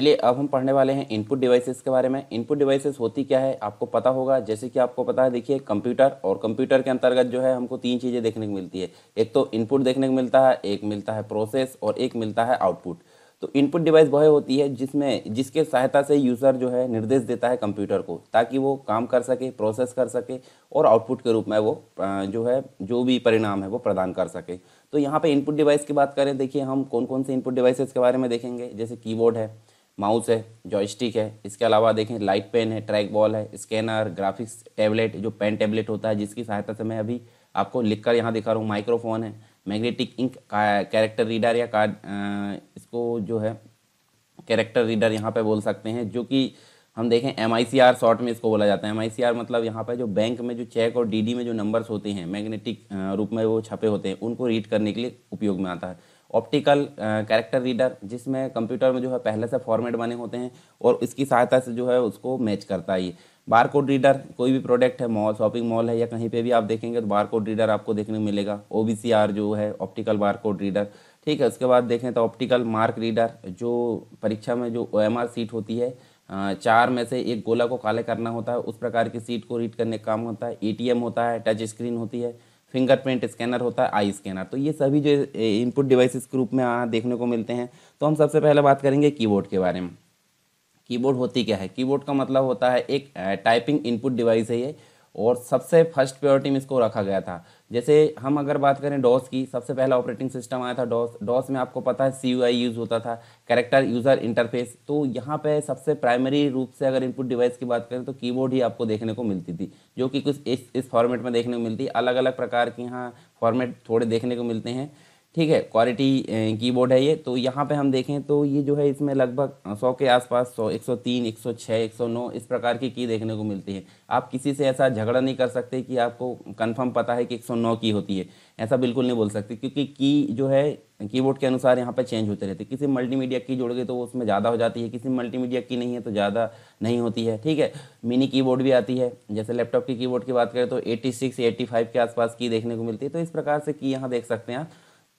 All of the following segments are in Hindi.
चलिए अब हम पढ़ने वाले हैं इनपुट डिवाइसेस के बारे में इनपुट डिवाइसेस होती क्या है आपको पता होगा जैसे कि आपको पता है देखिए कंप्यूटर और कंप्यूटर के अंतर्गत जो है हमको तीन चीज़ें देखने को मिलती है एक तो इनपुट देखने को मिलता है एक मिलता है प्रोसेस और एक मिलता है आउटपुट तो इनपुट डिवाइस वह होती है जिसमें जिसके सहायता से यूज़र जो है निर्देश देता है कंप्यूटर को ताकि वो काम कर सके प्रोसेस कर सके और आउटपुट के रूप में वो जो है जो भी परिणाम है वो प्रदान कर सके तो यहाँ पे इनपुट डिवाइस की बात करें देखिए हम कौन कौन से इनपुट डिवाइसेस के बारे में देखेंगे जैसे कीबोर्ड है माउस है जॉयस्टिक है इसके अलावा देखें लाइट पेन है ट्रैक बॉल है स्कैनर ग्राफिक्स टैबलेट जो पेन टैबलेट होता है जिसकी सहायता से मैं अभी आपको लिख कर यहाँ दिखा रहा हूँ माइक्रोफोन है मैग्नेटिक इंक कैरेक्टर रीडर या कार्ड इसको जो है कैरेक्टर रीडर यहाँ पे बोल सकते हैं जो कि हम देखें एम शॉर्ट में इसको बोला जाता है एम मतलब यहाँ पर जो बैंक में जो चेक और डी में जो नंबर्स होते हैं मैग्नेटिक रूप में वो छपे होते हैं उनको रीड करने के लिए उपयोग में आता है ऑप्टिकल कैरेक्टर रीडर जिसमें कंप्यूटर में जो है पहले से फॉर्मेट बने होते हैं और इसकी सहायता से जो है उसको मैच करता है ये बार कोड रीडर कोई भी प्रोडक्ट है मॉल शॉपिंग मॉल है या कहीं पे भी आप देखेंगे तो बार कोड रीडर आपको देखने को मिलेगा ओ जो है ऑप्टिकल बार कोड रीडर ठीक है उसके बाद देखें तो ऑप्टिकल मार्क रीडर जो परीक्षा में जो ओ सीट होती है चार में से एक गोला को काले करना होता है उस प्रकार की सीट को रीड करने का काम होता है ए होता है टच स्क्रीन होती है फिंगरप्रिंट स्कैनर होता है आई स्कैनर तो ये सभी जो इनपुट डिवाइसेस के रूप में आ, देखने को मिलते हैं तो हम सबसे पहले बात करेंगे कीबोर्ड के बारे में कीबोर्ड होती क्या है कीबोर्ड का मतलब होता है एक टाइपिंग इनपुट डिवाइस है ये और सबसे फर्स्ट प्रायोरिटी में इसको रखा गया था जैसे हम अगर बात करें डॉस की सबसे पहला ऑपरेटिंग सिस्टम आया था डॉस डॉस में आपको पता है सी यूज़ होता था कैरेक्टर यूज़र इंटरफेस तो यहाँ पे सबसे प्राइमरी रूप से अगर इनपुट डिवाइस की बात करें तो कीबोर्ड ही आपको देखने को मिलती थी जो कि कुछ इस इस फॉर्मेट में देखने को मिलती अलग अलग प्रकार की यहाँ फॉर्मेट थोड़े देखने को मिलते हैं ठीक है क्वालिटी कीबोर्ड है ये तो यहाँ पे हम देखें तो ये जो है इसमें लगभग सौ के आसपास सौ एक सौ तीन एक सौ छः एक सौ नौ इस प्रकार की की देखने को मिलती है आप किसी से ऐसा झगड़ा नहीं कर सकते कि आपको कंफर्म पता है कि एक सौ नौ की होती है ऐसा बिल्कुल नहीं बोल सकते क्योंकि की जो है कीबोर्ड के अनुसार यहाँ पर चेंज होते रहते किसी मीडिया की जोड़ गए तो उसमें ज़्यादा हो जाती है किसी मीडिया की नहीं है तो ज़्यादा नहीं होती है ठीक है मिनी की भी आती है जैसे लैपटॉप की की की बात करें तो एट्टी सिक्स के आसपास की देखने को मिलती है तो इस प्रकार से की यहाँ देख सकते हैं आप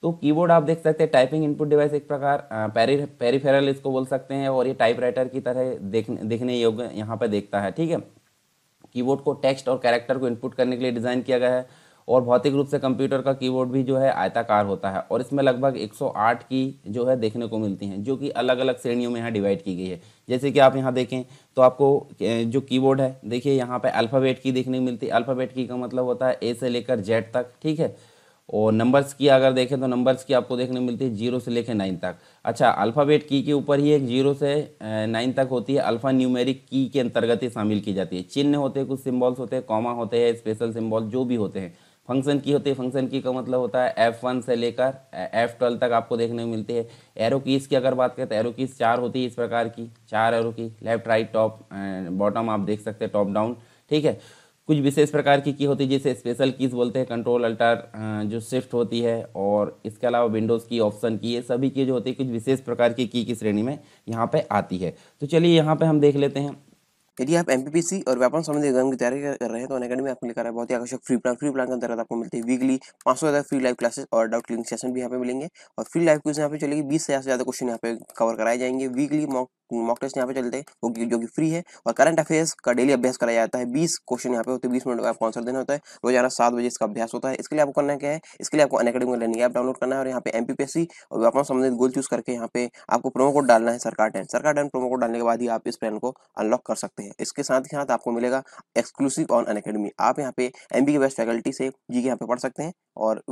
तो कीबोर्ड आप देख सकते हैं टाइपिंग इनपुट डिवाइस एक प्रकार पेरी पेरीफेरल इसको बोल सकते हैं और ये टाइपराइटर की तरह देखने देखने योग्य यहाँ पर देखता है ठीक है कीबोर्ड को टेक्स्ट और कैरेक्टर को इनपुट करने के लिए डिज़ाइन किया गया है और भौतिक रूप से कंप्यूटर का कीबोर्ड भी जो है आयताकार होता है और इसमें लगभग 108 की जो है देखने को मिलती हैं जो कि अलग अलग श्रेणियों में यहाँ डिवाइड की गई है जैसे कि आप यहाँ देखें तो आपको जो कीबोर्ड है देखिए यहाँ पे अल्फ़ाबेट की देखने को मिलती है अल्फ़ाबेट की का मतलब होता है ए से लेकर जेड तक ठीक है और नंबर्स की अगर देखें तो नंबर्स की आपको देखने मिलती है जीरो से लेकर नाइन तक अच्छा अल्फ़ाबेट की के ऊपर ही एक जीरो से नाइन तक होती है अल्फ़ा न्यूमेरिक की के अंतर्गत ही शामिल की जाती है चिन्ह होते हैं कुछ सिंबल्स होते हैं कॉमा होते हैं स्पेशल सिंबल जो भी होते हैं फंक्शन की होती है फंक्शन की का मतलब होता है एफ वन से लेकर एफ ट्वेल्व तक आपको देखने को मिलती है एरो कीज की अगर बात करें तो एरो कीज चार होती है इस प्रकार की चार एरो की लेफ्ट राइट टॉप बॉटम आप देख सकते हैं टॉप डाउन ठीक है कुछ विशेष प्रकार की की होती है जिसे स्पेशल कीज़ बोलते हैं कंट्रोल अल्टर जो शिफ्ट होती है और इसके अलावा विंडोज़ की ऑप्शन की ये सभी की जो होती है कुछ विशेष प्रकार की की की श्रेणी में यहाँ पे आती है तो चलिए यहाँ पे हम देख लेते हैं यदि आप एम और व्यापार संबंधी एग्जाम की तैयारी कर रहे हैं तो अकेडमी आपको लेकर है बहुत ही आकर्षक फ्री प्लान फ्री प्लान के अंतर्गत आपको मिलती है वीकली पांच सौ ज़्यादा फ्री लाइव क्लासेस और डाउट क्लिनिंग सेशन भी यहाँ पे मिलेंगे और फ्री लाइव क्वेश्चन यहाँ पे चलेगी बीस से ज़्यादा क्वेश्चन यहाँ पे कवर कराए जाएंगे वीकली मॉक मॉक टेस्ट यहाँ पे चलते हैं वो जो कि फ्री है और करंट अफेयर्स का डेली अभ्यास कराया जाता है बीस क्वेश्चन यहाँ पे होते हैं बीस मिनट का आपको आंसर देना होता है रोजाना सात बजे इसका अभ्यास होता है इसके लिए आपको करना क्या है इसके लिए आपको अनकेडमी लर्निंग ऐप डाउनलोड करना है और यहाँ पे एम और व्यापार संबंधित गोल चूज करके यहाँ पे आपको प्रोमो कोड डालना है सरकार टेन सरकार टेन प्रोमो कोड डालने के बाद ही आप इस प्लान को अनलॉक कर सकते हैं इसके साथ ही साथ आपको मिलेगा एक्सक्लूसिव ऑन अनकेडमी आप यहाँ पे एम के बेस्ट फैकल्टी से जी के यहाँ पे पढ़ सकते हैं और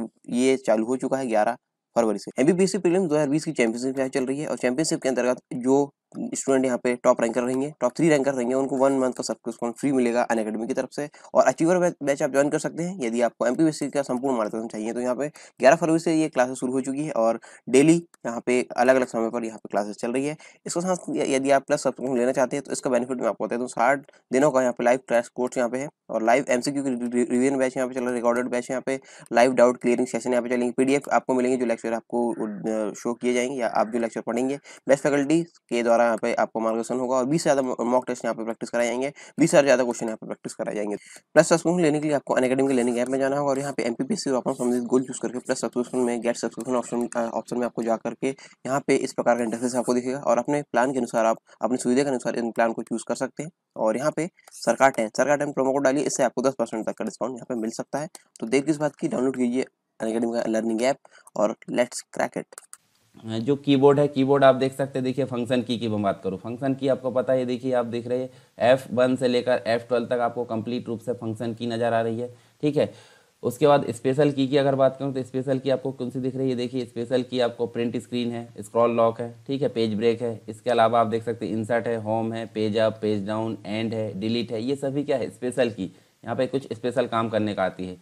ये चालू हो चुका है ग्यारह फरवरी से एमबीपीएससी प्रीलिम्स 2020 की चैंपियनशिप यहाँ चल रही है और चैंपियनशिप के अंतर्गत जो स्टूडेंट यहाँ पे टॉप रैंकर रहेंगे टॉप थ्री रैंकर रहेंगे उनको वन मंथ का सब्सक्रिप्शन फ्री मिलेगा अन अकेडमी की तरफ से और अचीवर बैच आप ज्वाइन कर सकते हैं यदि आपको एम का संपूर्ण मार्गदर्शन चाहिए तो यहाँ पे ग्यारह फरवरी से ये क्लासेस शुरू हो चुकी है और डेली यहाँ पे अलग अलग समय पर यहाँ पे क्लासेस चल रही है इसके साथ यदि आप प्लस सब्सक्रिप्शन लेना चाहते हैं तो इसका बेनिफिट मैं आपको बताया तो साठ दिनों का यहाँ पे लाइव क्लास कोर्स यहाँ पे है और live M C revision batch यहाँ पे चल रहा है रिकॉर्डेड बैच यहाँ पे लाइव डाउट क्लियरिंग सेशन यहाँ पे चलेंगे पी आपको मिलेंगे जो लेक्चर आपको शो किए जाएंगे या आप जो लेक्चर पढ़ेंगे बेस्ट फैकल्टी के द्वारा हमारा यहाँ पे आपको मार्गदर्शन होगा और बीस से ज़्यादा मॉक टेस्ट यहाँ पे प्रैक्टिस कराए जाएंगे बीस से ज़्यादा क्वेश्चन यहाँ पे प्रैक्टिस कराए जाएंगे प्लस सब्सक्रिप्शन लेने के लिए आपको अकेडमी के लेनिंग ऐप में जाना होगा और यहाँ पे एमपीपीसी पी संबंधित गोल चूज करके प्लस सब्सक्रिप्शन में गेट सब्सक्रिप्शन ऑप्शन ऑप्शन में आपको जाकर के यहाँ पे इस प्रकार का इंटरफेस आपको दिखेगा और अपने प्लान के अनुसार आप अपनी सुविधा के अनुसार इन प्लान को चूज कर सकते हैं और यहाँ पे सरकार टेन सरकार टेन प्रोमो कोड डालिए इससे आपको दस परसेंट तक का डिस्काउंट यहाँ पे मिल सकता है तो देख इस बात की डाउनलोड कीजिए अकेडमी का लर्निंग ऐप और लेट्स क्रैक इट जो कीबोर्ड है कीबोर्ड आप देख सकते हैं देखिए फंक्शन की की मैं बात करूँ फंक्शन की आपको पता है देखिए आप देख रहे हैं एफ वन से लेकर एफ ट्वेल्व तक आपको कंप्लीट रूप से फंक्शन की नज़र आ रही है ठीक है उसके बाद स्पेशल की की अगर बात करूँ तो स्पेशल की आपको कौन सी दिख रही है देखिए स्पेशल की आपको प्रिंट स्क्रीन है स्क्रॉल लॉक है ठीक है पेज ब्रेक है इसके अलावा आप देख सकते हैं इंसर्ट है होम है page up page down end है डिलीट है ये सभी क्या है स्पेशल की यहाँ पर कुछ स्पेशल काम करने का आती है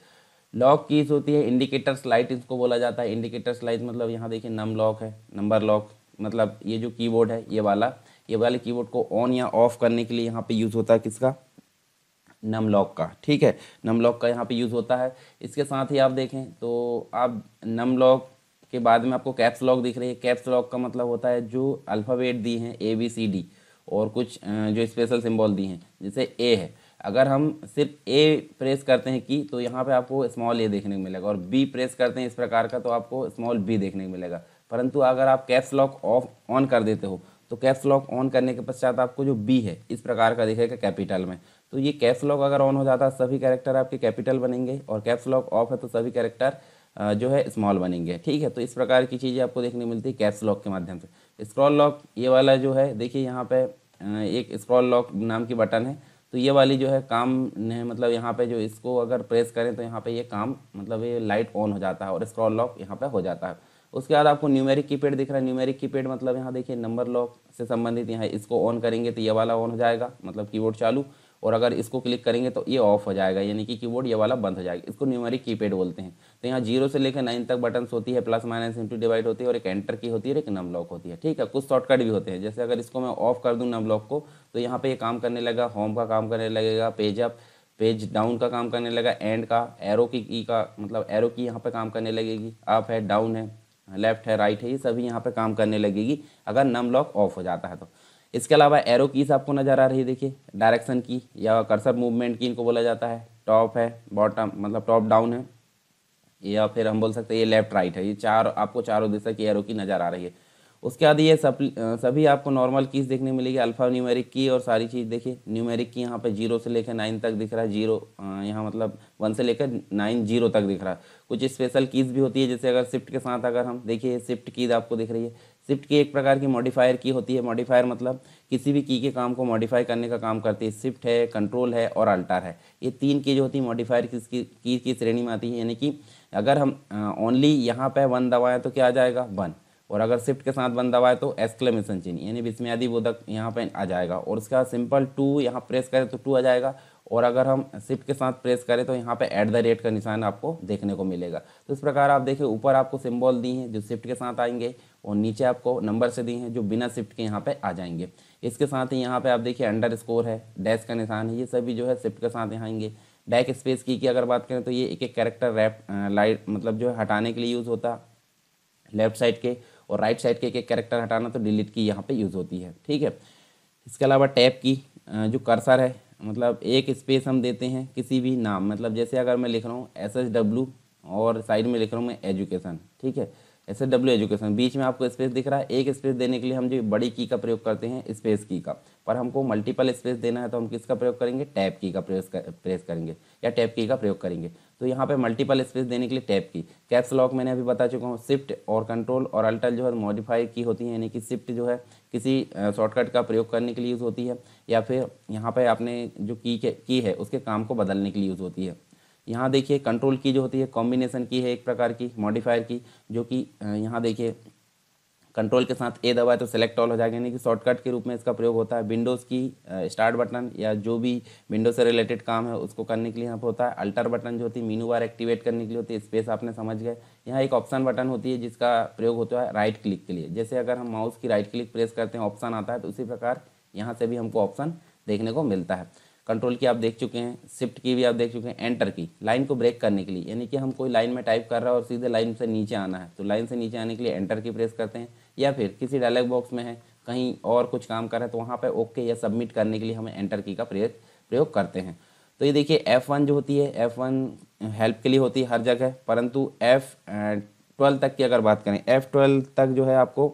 लॉक कीज होती है इंडिकेटर स्लाइट इसको बोला जाता है इंडिकेटर स्लाइट मतलब यहाँ देखिए नम लॉक है नंबर लॉक मतलब ये जो कीबोर्ड है ये वाला ये वाले कीबोर्ड को ऑन या ऑफ करने के लिए यहाँ पे यूज़ होता है किसका नम लॉक का ठीक है नम लॉक का यहाँ पे यूज़ होता है इसके साथ ही आप देखें तो आप नम लॉक के बाद में आपको कैप्स लॉक दिख रही है कैप्स लॉक का मतलब होता है जो अल्फ़ाबेट दी हैं ए बी सी डी और कुछ जो स्पेशल सिम्बॉल दी हैं जैसे ए है अगर हम सिर्फ ए प्रेस करते हैं की तो यहाँ पे आपको स्मॉल ए देखने को मिलेगा और बी प्रेस करते हैं इस प्रकार का तो आपको स्मॉल बी देखने को मिलेगा परंतु अगर आप कैप्स लॉक ऑफ ऑन कर देते हो तो कैप्स लॉक ऑन करने के पश्चात आपको जो बी है इस प्रकार का दिखेगा कैपिटल में तो ये कैप्स लॉक अगर ऑन हो जाता है सभी कैरेक्टर आपके कैपिटल बनेंगे और कैप्स लॉक ऑफ है तो सभी कैरेक्टर जो है स्मॉल बनेंगे ठीक है तो इस प्रकार की चीज़ें आपको देखने मिलती है कैप्स लॉक के माध्यम से स्क्रॉल लॉक ये वाला जो है देखिए यहाँ पे एक स्क्रॉल लॉक नाम की बटन है तो ये वाली जो है काम ने मतलब यहाँ पे जो इसको अगर प्रेस करें तो यहाँ पे ये काम मतलब ये लाइट ऑन हो जाता है और स्क्रॉल लॉक यहाँ पे हो जाता है उसके बाद आपको न्यूमेरिक कीपैड दिख रहा है न्यूमेरिक कीपैड मतलब यहाँ देखिए नंबर लॉक से संबंधित यहाँ इसको ऑन करेंगे तो ये वाला ऑन हो जाएगा मतलब कीबोर्ड चालू और अगर इसको क्लिक करेंगे तो ये ऑफ हो जाएगा यानी कि कीबोर्ड ये वाला बंद हो जाएगा इसको न्यूमेरिक कीपैड बोलते हैं तो यहाँ जीरो से लेकर नाइन तक बटन्स होती है प्लस माइनस इंटू डिवाइड होती है और एक एंटर की होती है और एक नम लॉक होती है ठीक है कुछ शॉर्टकट भी होते हैं जैसे अगर इसको मैं ऑफ कर दूँ नम लॉक को तो यहाँ पर ये काम करने लगा होम का काम करने लगेगा पेज अप पेज डाउन का काम करने लगा एंड का एरो की की का मतलब एरो की यहाँ पे काम करने लगेगी अप है डाउन है लेफ्ट है राइट है ये सभी यहाँ पे काम करने लगेगी अगर नम लॉक ऑफ हो जाता है तो इसके अलावा एरो कीज आपको नज़र आ रही है देखिए डायरेक्शन की या कर्सर मूवमेंट की इनको बोला जाता है टॉप है बॉटम मतलब टॉप डाउन है या फिर हम बोल सकते हैं ये लेफ्ट राइट है ये चार आपको चारों दिशा की एरो की नज़र आ रही है उसके बाद ये सब सभी आपको नॉर्मल कीज देखने मिलेगी अल्फा न्यूमेरिक की और सारी चीज़ देखिए न्यूमेरिक की यहाँ पे जीरो से लेकर नाइन तक दिख रहा है जीरो यहाँ मतलब वन से लेकर नाइन जीरो तक दिख रहा है कुछ स्पेशल कीज भी होती है जैसे अगर शिफ्ट के साथ अगर हम देखिए शिफ्ट कीज आपको दिख रही है शिफ्ट की एक प्रकार की मॉडिफायर की होती है मॉडिफायर मतलब किसी भी की के काम को मॉडिफाई करने का काम करती है शिफ्ट है कंट्रोल है और अल्टार है ये तीन की जो होती है मॉडिफायर किसकी की की श्रेणी में आती है यानी कि अगर हम ओनली यहाँ पर वन दबाएँ तो क्या आ जाएगा वन और अगर शिफ्ट के साथ वन दबाए तो एक्सक्लेमेशन चिन्ह यानी बिस्मियादी बोधक यहाँ पर आ जाएगा और उसके बाद सिंपल टू यहाँ प्रेस करें तो टू आ जाएगा और अगर हम शिफ्ट के साथ प्रेस करें तो यहाँ पे ऐट द रेट का निशान आपको देखने को मिलेगा तो इस प्रकार आप देखिए ऊपर आपको सिंबल दी हैं जो शिफ्ट के साथ आएंगे और नीचे आपको नंबर से दिए हैं जो बिना शिफ्ट के यहाँ पे आ जाएंगे इसके साथ ही यहाँ पे आप देखिए अंडर स्कोर है डैश का निशान है ये सभी जो है शिफ्ट के साथ यहाँ आएंगे डैक स्पेस की की अगर बात करें तो ये एक एक कैरेक्टर रैप लाइट मतलब जो है हटाने के लिए यूज़ होता लेफ्ट साइड के और राइट साइड के एक एक कैरेक्टर हटाना तो डिलीट की यहाँ पर यूज़ होती है ठीक है इसके अलावा टैप की जो कर्सर है मतलब एक स्पेस हम देते हैं किसी भी नाम मतलब जैसे अगर मैं लिख रहा हूँ एस एस डब्ल्यू और साइड में लिख रहा हूँ मैं एजुकेशन ठीक है ऐसे डब्ल्यू एजुकेशन बीच में आपको स्पेस दिख रहा है एक स्पेस देने के लिए हम जो बड़ी की का प्रयोग करते हैं स्पेस की का पर हमको मल्टीपल स्पेस देना है तो हम किसका प्रयोग करेंगे टैप की का प्रेस कर, प्रेस करेंगे या टैप की का प्रयोग करेंगे तो यहाँ पे मल्टीपल स्पेस देने के लिए टैप की कैप्स लॉक मैंने अभी बता चुका हूँ शिफ्ट और कंट्रोल और अल्टर जो है मॉडिफाई की होती है यानी कि शिफ्ट जो है किसी शॉर्टकट का प्रयोग करने के लिए यूज़ होती है या फिर यहाँ पर आपने जो की के की है उसके काम को बदलने के लिए यूज़ होती है यहाँ देखिए कंट्रोल की जो होती है कॉम्बिनेशन की है एक प्रकार की मॉडिफायर की जो कि यहाँ देखिए कंट्रोल के साथ ए दबाए तो सेलेक्ट ऑल हो जाएगा यानी कि शॉर्टकट के रूप में इसका प्रयोग होता है विंडोज़ की स्टार्ट बटन या जो भी विंडोज से रिलेटेड काम है उसको करने के लिए यहाँ पर होता है अल्टर बटन जो होती है मीनू बार एक्टिवेट करने के लिए होती है स्पेस आपने समझ गए यहाँ एक ऑप्शन बटन होती है जिसका प्रयोग होता है राइट क्लिक के लिए जैसे अगर हम माउस की राइट क्लिक प्रेस करते हैं ऑप्शन आता है तो उसी प्रकार यहाँ से भी हमको ऑप्शन देखने को मिलता है कंट्रोल की आप देख चुके हैं शिफ्ट की भी आप देख चुके हैं एंटर की लाइन को ब्रेक करने के लिए यानी कि हम कोई लाइन में टाइप कर रहा है और सीधे लाइन से नीचे आना है तो लाइन से नीचे आने के लिए एंटर की प्रेस करते हैं या फिर किसी डायलॉग बॉक्स में है कहीं और कुछ काम कर रहे हैं तो वहाँ पर ओके या सबमिट करने के लिए हमें एंटर की का प्रेस प्रयोग करते हैं तो ये देखिए एफ़ जो होती है एफ़ हेल्प के लिए होती है हर जगह परंतु एफ़ ट्वेल्व तक की अगर बात करें एफ़ ट्वेल्व तक जो है आपको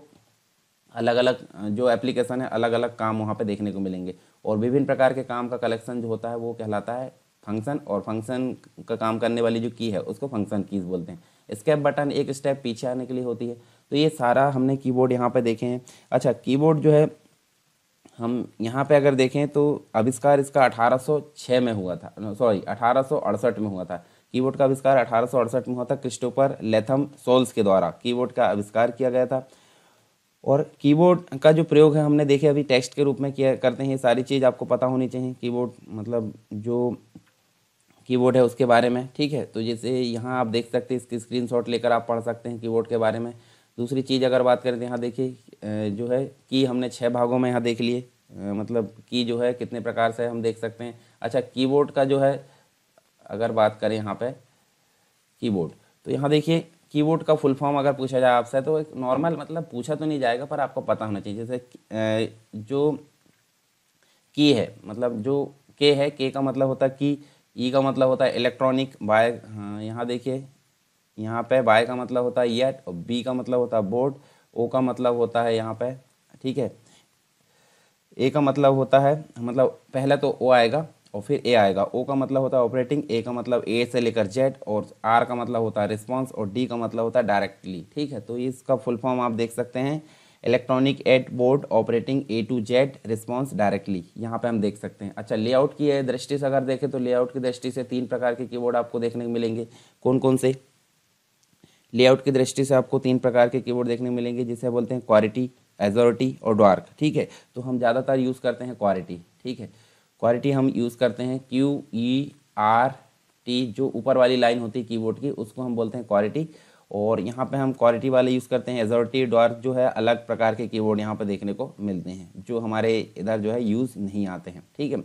अलग अलग जो एप्लीकेशन है अलग अलग काम वहाँ पे देखने को मिलेंगे और विभिन्न प्रकार के काम का कलेक्शन जो होता है वो कहलाता है फंक्शन और फंक्शन का काम करने वाली जो की है उसको फंक्शन कीज़ बोलते हैं स्केप बटन एक स्टेप पीछे आने के लिए होती है तो ये सारा हमने कीबोर्ड यहाँ पर देखे हैं अच्छा कीबोर्ड जो है हम यहाँ पे अगर देखें तो आविष्कार इसका 1806 में हुआ था सॉरी अठारह में हुआ था कीबोर्ड का आविष्कार अठारह में हुआ था क्रिस्टोपर लेथम सोल्स के द्वारा कीबोर्ड का आविष्कार किया गया था और कीबोर्ड का जो प्रयोग है हमने देखे अभी टेक्स्ट के रूप में किया करते हैं सारी चीज़ आपको पता होनी चाहिए कीबोर्ड मतलब जो कीबोर्ड है उसके बारे में ठीक है तो जैसे यहाँ आप देख सकते हैं इसकी शॉट लेकर आप पढ़ सकते हैं कीबोर्ड के बारे में दूसरी चीज़ अगर बात करें तो यहाँ देखिए जो है की हमने छः भागों में यहाँ देख लिए मतलब की जो है कितने प्रकार से हम देख सकते हैं अच्छा कीबोर्ड का जो है अगर बात करें यहाँ पे कीबोर्ड तो यहाँ देखिए कीबोर्ड का फुल फॉर्म अगर पूछा जाए आपसे तो एक नॉर्मल मतलब पूछा तो नहीं जाएगा पर आपको पता होना चाहिए जैसे जो की है मतलब जो के है के का मतलब होता है की ई का मतलब होता है इलेक्ट्रॉनिक बाय हाँ, यहाँ देखिए यहाँ पे बाय का मतलब होता है येट और बी का मतलब होता है बोर्ड ओ का मतलब होता है यहाँ पे ठीक है ए का मतलब होता है मतलब पहले तो ओ आएगा और फिर ए आएगा ओ का मतलब होता है ऑपरेटिंग ए का मतलब ए से लेकर जेड और आर का मतलब होता है रिस्पॉन्स और डी का मतलब होता है डायरेक्टली ठीक है तो इसका फुल फॉर्म आप देख सकते हैं electronic at board operating A to Z response directly यहाँ पे हम देख सकते हैं अच्छा लेआउट की दृष्टि से अगर देखें तो लेआउट की दृष्टि से तीन प्रकार के कीबोर्ड आपको देखने को मिलेंगे कौन कौन से लेआउट की दृष्टि से आपको तीन प्रकार के कीबोर्ड देखने को मिलेंगे जिसे बोलते हैं क्वालिटी एजोरिटी और डार्क ठीक है तो हम ज़्यादातर यूज़ करते हैं क्वालिटी ठीक है क्वालिटी हम यूज़ करते हैं क्यू ई आर टी जो ऊपर वाली लाइन होती है कीबोर्ड की उसको हम बोलते हैं क्वालिटी और यहाँ पे हम क्वालिटी वाले यूज़ करते हैं एजॉरिटी डॉर जो है अलग प्रकार के कीबोर्ड यहाँ पर देखने को मिलते हैं जो हमारे इधर जो है यूज़ नहीं आते हैं ठीक है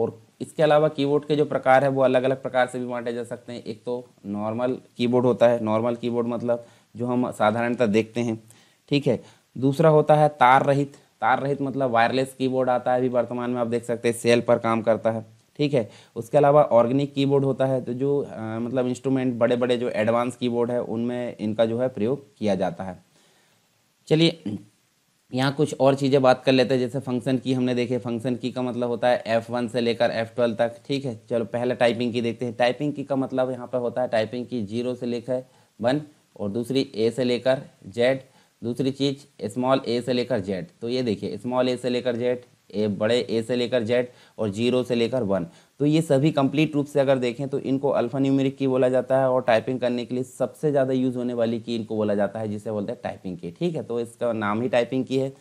और इसके अलावा कीबोर्ड के जो प्रकार है वो अलग अलग प्रकार से भी बांटे जा सकते हैं एक तो नॉर्मल कीबोर्ड होता है नॉर्मल कीबोर्ड मतलब जो हम साधारणतः देखते हैं ठीक है दूसरा होता है तार रहित तार रहित मतलब वायरलेस कीबोर्ड आता है अभी वर्तमान में आप देख सकते हैं सेल पर काम करता है ठीक है उसके अलावा ऑर्गेनिक कीबोर्ड होता है तो जो आ, मतलब इंस्ट्रूमेंट बड़े बड़े जो एडवांस कीबोर्ड है उनमें इनका जो है प्रयोग किया जाता है चलिए यहाँ कुछ और चीज़ें बात कर लेते हैं जैसे फंक्शन की हमने देखे फंक्शन की का मतलब होता है एफ़ वन से लेकर एफ़ ट्वेल्व तक ठीक है चलो पहले टाइपिंग की देखते हैं टाइपिंग की का मतलब यहाँ पर होता है टाइपिंग की जीरो से लेकर वन और दूसरी ए से लेकर जेड दूसरी चीज़ स्मॉल ए से लेकर जेड तो ये देखिए स्मॉल ए से लेकर जेड ए बड़े ए से लेकर जेड और जीरो से लेकर वन तो ये सभी कंप्लीट रूप से अगर देखें तो इनको अल्फ़ा न्यूमेरिक की बोला जाता है और टाइपिंग करने के लिए सबसे ज़्यादा यूज़ होने वाली की इनको बोला जाता है जिसे बोलते हैं टाइपिंग की ठीक है तो इसका नाम ही टाइपिंग की है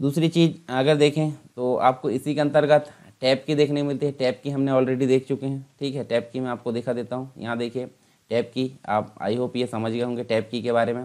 दूसरी चीज़ अगर देखें तो आपको इसी के अंतर्गत टैप की देखने मिलती है टैप की हमने ऑलरेडी देख चुके हैं ठीक है टैप की मैं आपको दिखा देता हूँ यहाँ देखिए टैप की आप आई होप ये समझ गए होंगे टैप की के बारे में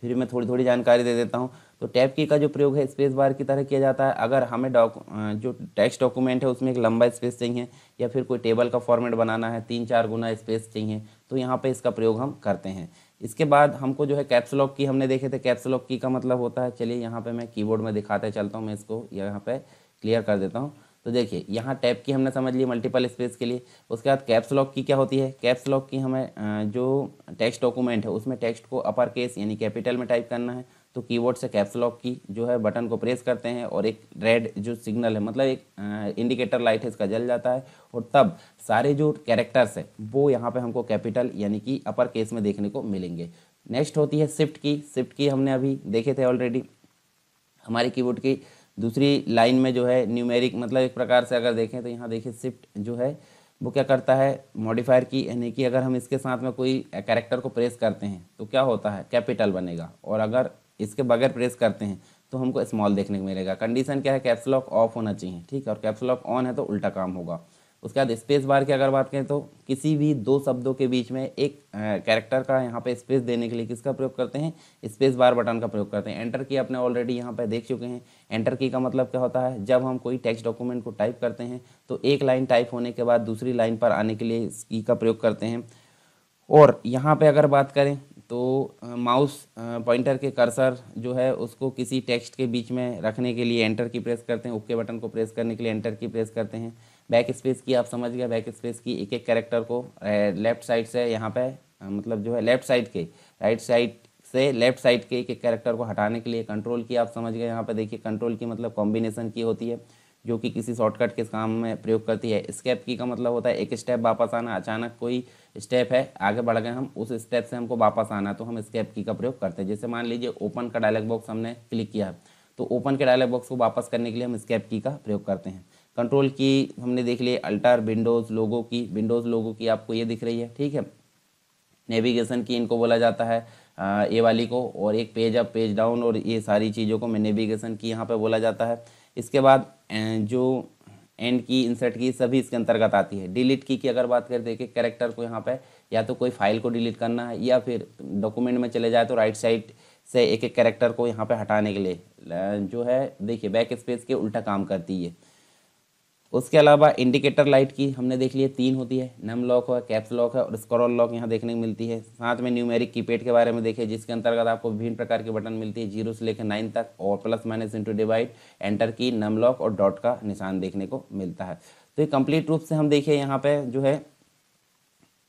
फिर मैं थोड़ी थोड़ी जानकारी दे देता हूँ तो टैप की का जो प्रयोग है स्पेस बार की तरह किया जाता है अगर हमें डॉक जो टेक्स्ट डॉक्यूमेंट है उसमें एक लंबा स्पेस चाहिए या फिर कोई टेबल का फॉर्मेट बनाना है तीन चार गुना स्पेस चाहिए तो यहाँ पे इसका प्रयोग हम करते हैं इसके बाद हमको जो है कैप्सलॉक की हमने देखे थे कैप्सलॉक की का मतलब होता है चलिए यहाँ पर मैं कीबोर्ड में दिखाते चलता हूँ मैं इसको यहाँ पर क्लियर कर देता हूँ तो देखिए यहाँ टैप की हमने समझ ली मल्टीपल स्पेस के लिए उसके बाद कैप्स लॉक की क्या होती है कैप्स लॉक की हमें जो टेक्स्ट डॉक्यूमेंट है उसमें टेक्स्ट को अपर केस यानी कैपिटल में टाइप करना है तो कीबोर्ड से कैप्स लॉक की जो है बटन को प्रेस करते हैं और एक रेड जो सिग्नल है मतलब एक इंडिकेटर लाइट है इसका जल जाता है और तब सारे जो कैरेक्टर्स है वो यहाँ पर हमको कैपिटल यानी कि अपर केस में देखने को मिलेंगे नेक्स्ट होती है शिफ्ट की शिफ्ट की हमने अभी देखे थे ऑलरेडी हमारे कीबोर्ड की दूसरी लाइन में जो है न्यूमेरिक मतलब एक प्रकार से अगर देखें तो यहाँ देखिए शिफ्ट जो है वो क्या करता है मॉडिफायर की यानी कि अगर हम इसके साथ में कोई कैरेक्टर को प्रेस करते हैं तो क्या होता है कैपिटल बनेगा और अगर इसके बगैर प्रेस करते हैं तो हमको स्मॉल देखने को मिलेगा कंडीशन क्या है कैप्सलॉक ऑफ होना चाहिए ठीक है और कैप्सलॉक ऑन है तो उल्टा काम होगा उसके बाद स्पेस बार की अगर बात करें तो किसी भी दो शब्दों के बीच में एक कैरेक्टर का यहाँ पे स्पेस देने के लिए किसका प्रयोग करते हैं स्पेस बार बटन का प्रयोग करते हैं एंटर की अपने ऑलरेडी यहाँ पे देख चुके हैं एंटर की का मतलब क्या होता है जब हम कोई टेक्स्ट डॉक्यूमेंट को टाइप करते हैं तो एक लाइन टाइप होने के बाद दूसरी लाइन पर आने के लिए इस की का प्रयोग करते हैं और यहाँ पर अगर बात करें तो माउस पॉइंटर के कर्सर जो है उसको किसी टेक्स्ट के बीच में रखने के लिए एंटर की प्रेस करते हैं ओके बटन को प्रेस करने के लिए एंटर की प्रेस करते हैं बैक स्पेस की आप समझ गए बैक स्पेस की एक एक करेक्टर को लेफ्ट साइड से यहाँ पे मतलब जो है लेफ्ट साइड के राइट साइड से लेफ्ट साइड के एक एक करेक्टर को हटाने के लिए कंट्रोल की आप समझ गए यहाँ पे देखिए कंट्रोल की मतलब कॉम्बिनेशन की होती है जो कि किसी शॉर्टकट के काम में प्रयोग करती है स्केप की का मतलब होता है एक स्टेप वापस आना अचानक कोई स्टेप है आगे बढ़ गए हम उस स्टेप से हमको वापस आना तो हम स्केप की का प्रयोग करते हैं जैसे मान लीजिए ओपन का डायलॉग बॉक्स हमने क्लिक किया तो ओपन के डायलॉग बॉक्स को वापस करने के लिए हम स्केप की का प्रयोग करते हैं कंट्रोल की हमने देख लिए अल्टर विंडोज़ लोगों की विंडोज़ लोगों की आपको ये दिख रही है ठीक है नेविगेशन की इनको बोला जाता है आ, ये वाली को और एक पेज अप पेज डाउन और ये सारी चीज़ों को मैं नेविगेशन की यहाँ पे बोला जाता है इसके बाद जो एंड की इंसर्ट की सभी इसके अंतर्गत आती है डिलीट की की अगर बात करें देखिए तो करेक्टर को यहाँ पे या तो कोई फाइल को डिलीट करना है या फिर डॉक्यूमेंट में चले जाए तो राइट साइड से एक एक करेक्टर को यहाँ पर हटाने के लिए जो है देखिए बैक स्पेस के उल्टा काम करती है उसके अलावा इंडिकेटर लाइट की हमने देख लिया तीन होती है नम लॉक है कैप्स लॉक है और स्क्रॉल लॉक यहाँ देखने को मिलती है साथ में न्यूमेरिक कीपैड के बारे में देखिए जिसके अंतर्गत आपको विभिन्न प्रकार के बटन मिलती है जीरो से लेकर नाइन तक और plus minus into divide enter की नम लॉक और डॉट का निशान देखने को मिलता है तो ये कंप्लीट रूप से हम देखिए यहाँ पर जो है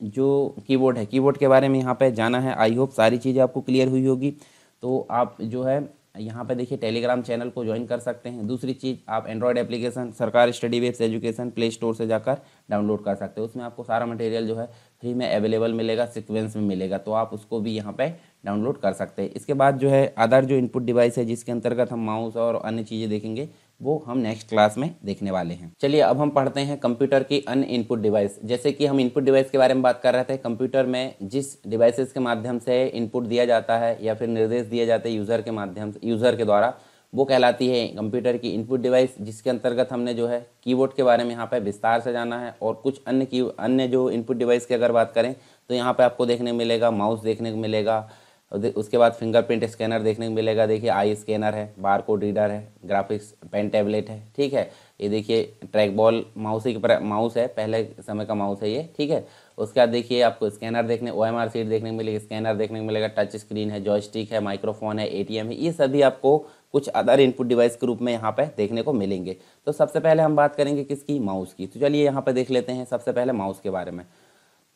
जो की है की के बारे में यहाँ पर जाना है आई होप सारी चीज़ें आपको क्लियर हुई होगी तो आप जो है यहाँ पर देखिए टेलीग्राम चैनल को ज्वाइन कर सकते हैं दूसरी चीज़ आप एंड्रॉयड एप्लीकेशन सरकार study webs education play store से जाकर डाउनलोड कर सकते हैं उसमें आपको सारा मटेरियल जो है फ्री में अवेलेबल मिलेगा सिक्वेंस में मिलेगा तो आप उसको भी यहाँ पर डाउनलोड कर सकते हैं इसके बाद जो है अदर जो इनपुट डिवाइस है जिसके अंतर्गत हम माउस और अन्य चीज़ें देखेंगे वो हम नेक्स्ट क्लास में देखने वाले हैं चलिए अब हम पढ़ते हैं कंप्यूटर की अन इनपुट डिवाइस जैसे कि हम इनपुट डिवाइस के बारे में बात कर रहे थे कंप्यूटर में जिस डिवाइसेस के माध्यम से इनपुट दिया जाता है या फिर निर्देश दिए जाते हैं यूज़र के माध्यम से यूज़र के द्वारा वो कहलाती है कंप्यूटर की इनपुट डिवाइस जिसके अंतर्गत हमने जो है कीबोर्ड के बारे में यहाँ पर विस्तार से जाना है और कुछ अन्य की अन्य जो इनपुट डिवाइस की अगर बात करें तो यहाँ पर आपको देखने मिलेगा माउस देखने को मिलेगा उसके बाद फिंगरप्रिंट स्कैनर देखने को मिलेगा देखिए आई स्कैनर है बार कोड रीडर है ग्राफिक्स पेन टैबलेट है ठीक है ये देखिए ट्रैक बॉल माउस ही माउस है पहले समय का माउस है ये ठीक है उसके बाद देखिए आपको स्कैनर देखने ओ एम आर सीट देखने को मिलेगी स्कैनर देखने को मिलेगा टच स्क्रीन है जॉयस्टिक है माइक्रोफोन है ए टी एम है ये सभी आपको कुछ अदर इनपुट डिवाइस के रूप में यहाँ पे देखने को मिलेंगे तो सबसे पहले हम बात करेंगे किसकी माउस की तो चलिए यहाँ पे देख लेते हैं सबसे पहले माउस के बारे में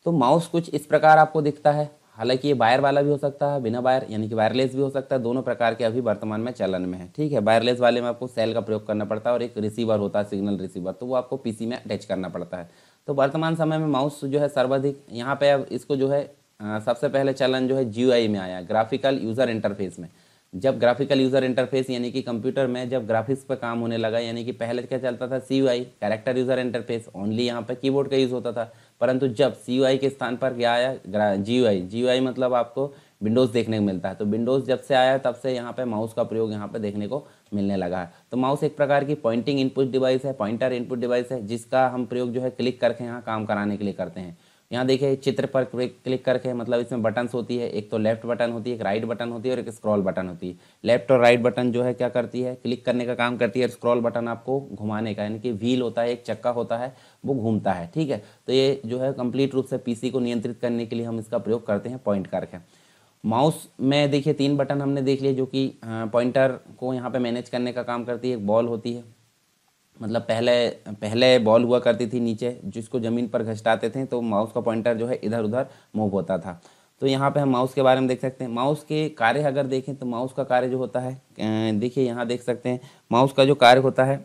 तो माउस कुछ इस प्रकार आपको दिखता है हालांकि ये वायर वाला भी हो सकता है बिना वायर यानी कि वायरलेस भी हो सकता है दोनों प्रकार के अभी वर्तमान में चलन में है ठीक है वायरलेस वाले में आपको सेल का प्रयोग करना पड़ता है और एक रिसीवर होता है सिग्नल रिसीवर तो वो आपको पीसी में अटैच करना पड़ता है तो वर्तमान समय में माउस जो है सर्वाधिक यहाँ पे अब इसको जो है सबसे पहले चलन जो है जी में आया ग्राफिकल यूज़र इंटरफेस में जब ग्राफिकल यूज़र इंटरफेस यानी कि कंप्यूटर में जब ग्राफिक्स पर काम होने लगा यानी कि पहले क्या चलता था C U I user interface only यहाँ पर की का यूज़ होता था परंतु जब सी के स्थान पर क्या आया जी यू मतलब आपको विंडोज़ देखने को मिलता है तो विंडोज़ जब से आया है तब से यहाँ पे माउस का प्रयोग यहाँ पे देखने को मिलने लगा है तो माउस एक प्रकार की पॉइंटिंग इनपुट डिवाइस है पॉइंटर इनपुट डिवाइस है जिसका हम प्रयोग जो है क्लिक करके यहाँ काम कराने के लिए करते हैं यहाँ देखिए चित्र पर क्लिक करके मतलब इसमें बटन्स होती है एक तो लेफ्ट बटन होती है एक राइट बटन होती है और एक स्क्रॉल बटन होती है लेफ्ट और राइट बटन जो है क्या करती है क्लिक करने का काम करती है स्क्रॉल बटन आपको घुमाने का यानी कि व्हील होता है एक चक्का होता है वो घूमता है ठीक है तो ये जो है कंप्लीट रूप से पीसी को नियंत्रित करने के लिए हम इसका प्रयोग करते हैं पॉइंट करके माउस में देखिए तीन बटन हमने देख लिए जो कि पॉइंटर को यहाँ पे मैनेज करने का काम करती है एक बॉल होती है मतलब पहले पहले बॉल हुआ करती थी नीचे जिसको ज़मीन पर घसटाते थे तो माउस का पॉइंटर जो है इधर उधर मूव होता था तो यहाँ पे हम माउस के बारे में देख सकते हैं माउस के कार्य अगर देखें तो माउस का कार्य जो होता है देखिए यहाँ देख सकते हैं माउस का जो कार्य होता है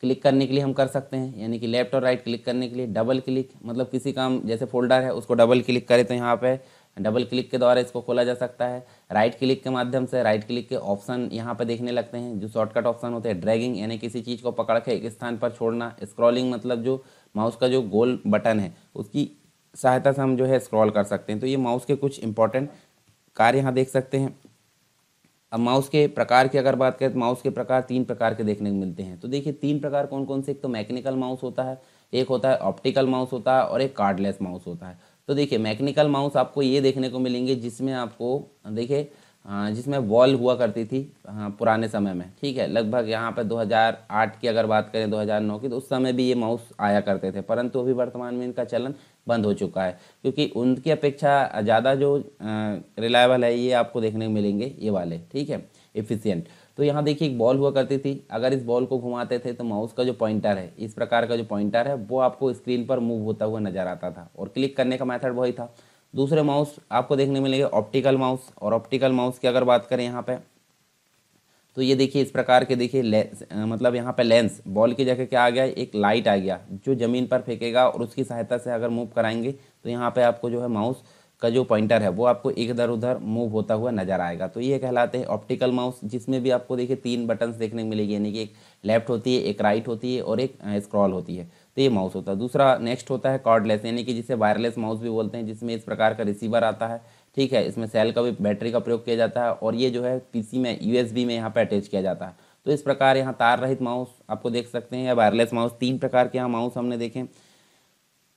क्लिक करने के लिए हम कर सकते हैं यानी कि लेफ्ट और राइट क्लिक करने के लिए डबल क्लिक मतलब किसी काम जैसे फोल्डर है उसको डबल क्लिक करें तो यहाँ पर डबल क्लिक के द्वारा इसको खोला जा सकता है राइट क्लिक के माध्यम से राइट क्लिक के ऑप्शन यहाँ पर देखने लगते हैं जो शॉर्टकट ऑप्शन होते हैं ड्रैगिंग यानी किसी चीज़ को पकड़ के एक स्थान पर छोड़ना स्क्रॉलिंग मतलब जो माउस का जो गोल बटन है उसकी सहायता से हम जो है स्क्रॉल कर सकते हैं तो ये माउस के कुछ इंपॉर्टेंट कार्य यहाँ देख सकते हैं अब माउस के प्रकार की अगर बात करें तो माउस के प्रकार तीन प्रकार के देखने को मिलते हैं तो देखिए तीन प्रकार कौन कौन से एक तो मैकेनिकल माउस होता है एक होता है ऑप्टिकल माउस होता है और एक कार्डलेस माउस होता है तो देखिए मैकेनिकल माउस आपको ये देखने को मिलेंगे जिसमें आपको देखिए जिसमें वॉल हुआ करती थी पुराने समय में ठीक है लगभग यहाँ पर 2008 की अगर बात करें 2009 की तो उस समय भी ये माउस आया करते थे परंतु अभी वर्तमान में इनका चलन बंद हो चुका है क्योंकि उनकी अपेक्षा ज़्यादा जो रिलायबल है ये आपको देखने को मिलेंगे ये वाले ठीक है एफिशियंट तो यहाँ देखिए एक बॉल हुआ करती थी अगर इस बॉल को घुमाते थे तो माउस का जो पॉइंटर है इस प्रकार का जो पॉइंटर है वो आपको स्क्रीन पर मूव होता हुआ नजर आता था और क्लिक करने का मैथड वही था दूसरे माउस आपको देखने मिलेंगे ऑप्टिकल माउस और ऑप्टिकल माउस की अगर बात करें यहाँ पर तो ये देखिए इस प्रकार के देखिए मतलब यहाँ पे लेंस बॉल की जगह क्या आ गया एक लाइट आ गया जो ज़मीन पर फेंकेगा और उसकी सहायता से अगर मूव कराएंगे तो यहाँ पे आपको जो है माउस का जो पॉइंटर है वो आपको इधर उधर मूव होता हुआ नजर आएगा तो ये कहलाते हैं ऑप्टिकल माउस जिसमें भी आपको देखिए तीन बटन्स देखने को मिलेगी यानी कि एक लेफ्ट होती है एक राइट होती है और एक स्क्रॉल होती है तो ये माउस होता है दूसरा नेक्स्ट होता है कॉर्डलेस यानी कि जिसे वायरलेस माउस भी बोलते हैं जिसमें इस प्रकार का रिसीवर आता है ठीक है इसमें सेल का भी बैटरी का प्रयोग किया जाता है और ये जो है पीसी में यू में यहाँ पर अटैच किया जाता है तो इस प्रकार यहाँ तार रहित माउस आपको देख सकते हैं या वायरलेस माउस तीन प्रकार के यहाँ माउस हमने देखें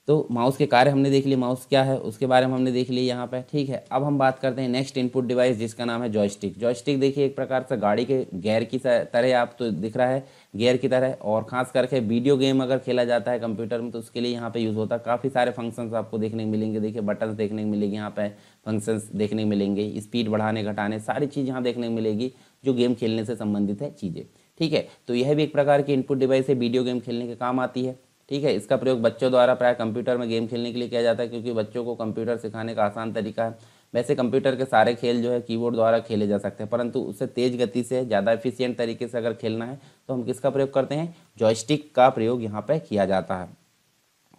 तो माउस के कार्य हमने देख लिए माउस क्या है उसके बारे में हमने देख लिए यहाँ पे ठीक है अब हम बात करते हैं नेक्स्ट इनपुट डिवाइस जिसका नाम है जॉयस्टिक जॉयस्टिक देखिए एक प्रकार से गाड़ी के गेयर की तरह आप तो दिख रहा है गेयर की तरह और खास करके वीडियो गेम अगर खेला जाता है कंप्यूटर में तो उसके लिए यहाँ पे यूज़ होता है काफ़ी सारे फंक्शन आपको देखने को मिलेंगे देखिए बटन्स देखने को मिलेंगे यहाँ पे फंक्शन देखने को मिलेंगे स्पीड बढ़ाने घटाने सारी चीज़ यहाँ देखने को मिलेगी जो गेम खेलने से संबंधित है चीज़ें ठीक है तो यह भी एक प्रकार की इनपुट डिवाइस है वीडियो गेम खेलने के काम आती है ठीक है इसका प्रयोग बच्चों द्वारा प्राय कंप्यूटर में गेम खेलने के लिए किया जाता है क्योंकि बच्चों को कंप्यूटर सिखाने का आसान तरीका है वैसे कंप्यूटर के सारे खेल जो है कीबोर्ड द्वारा खेले जा सकते हैं परंतु उससे तेज गति से ज़्यादा एफिशिएंट तरीके से अगर खेलना है तो हम किसका प्रयोग करते हैं जॉयस्टिक का प्रयोग यहाँ पर किया जाता है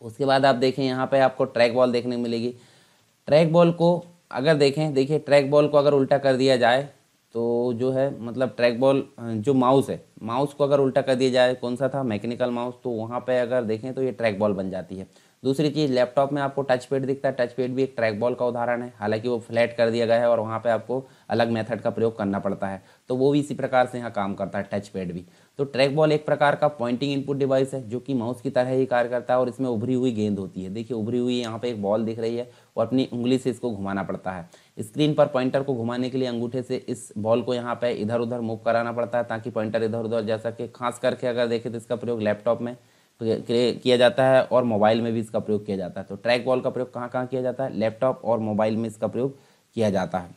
उसके बाद आप देखें यहाँ पर आपको ट्रैक बॉल देखने मिलेगी ट्रैक बॉल को अगर देखें देखिए ट्रैक बॉल को अगर उल्टा कर दिया जाए तो जो है मतलब ट्रैक बॉल जो माउस है माउस को अगर उल्टा कर दिया जाए कौन सा था मैकेनिकल माउस तो वहाँ पे अगर देखें तो ये ट्रैक बॉल बन जाती है दूसरी चीज़ लैपटॉप में आपको टच पेड दिखता है टच पैड भी एक ट्रैक बॉल का उदाहरण है हालांकि वो फ्लैट कर दिया गया है और वहाँ पे आपको अलग मेथड का प्रयोग करना पड़ता है तो वो भी इसी प्रकार से यहाँ काम करता है टच पेड भी तो ट्रैक बॉल एक प्रकार का पॉइंटिंग इनपुट डिवाइस है जो कि माउस की तरह ही कार्य करता है और इसमें उभरी हुई गेंद होती है देखिए उभरी हुई यहाँ पर एक बॉल दिख रही है और अपनी उंगली से इसको घुमाना पड़ता है स्क्रीन पर पॉइंटर को घुमाने के लिए अंगूठे से इस बॉल को यहाँ पे इधर उधर मूव कराना पड़ता है ताकि पॉइंटर इधर उधर जा सके खास करके अगर देखें तो इसका प्रयोग लैपटॉप में किया जाता है और मोबाइल में भी इसका प्रयोग किया जाता है तो ट्रैक बॉल का प्रयोग कहाँ कहाँ किया जाता है लैपटॉप और मोबाइल में इसका प्रयोग किया जाता है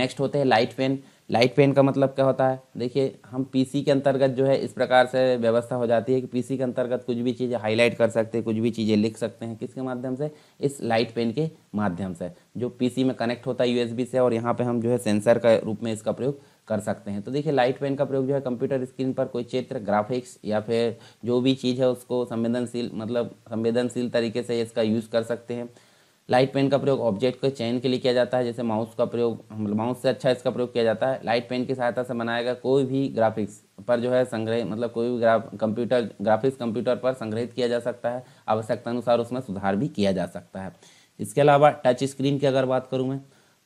नेक्स्ट होते हैं लाइट पेन लाइट पेन का मतलब क्या होता है देखिए हम पीसी के अंतर्गत जो है इस प्रकार से व्यवस्था हो जाती है कि पीसी के अंतर्गत कुछ भी चीज़ें हाईलाइट कर सकते हैं कुछ भी चीज़ें लिख सकते हैं किसके माध्यम से इस लाइट पेन के माध्यम से जो पीसी में कनेक्ट होता है यूएसबी से और यहाँ पे हम जो है सेंसर के रूप में इसका प्रयोग कर सकते हैं तो देखिए लाइट पेन का प्रयोग जो है कंप्यूटर स्क्रीन पर कोई चित्र ग्राफिक्स या फिर जो भी चीज़ है उसको संवेदनशील मतलब संवेदनशील तरीके से इसका यूज़ कर सकते हैं लाइट पेन का प्रयोग ऑब्जेक्ट के चयन के लिए किया जाता है जैसे माउस का प्रयोग माउस मतलब से अच्छा इसका प्रयोग किया जाता है लाइट पेन की सहायता से बनाया गया कोई भी ग्राफिक्स पर जो है संग्रह मतलब कोई भी ग्राफ कंप्यूटर ग्राफिक्स कंप्यूटर पर संग्रहित किया जा सकता है आवश्यकता अनुसार उसमें सुधार भी किया जा सकता है इसके अलावा टच स्क्रीन की अगर बात करूँ मैं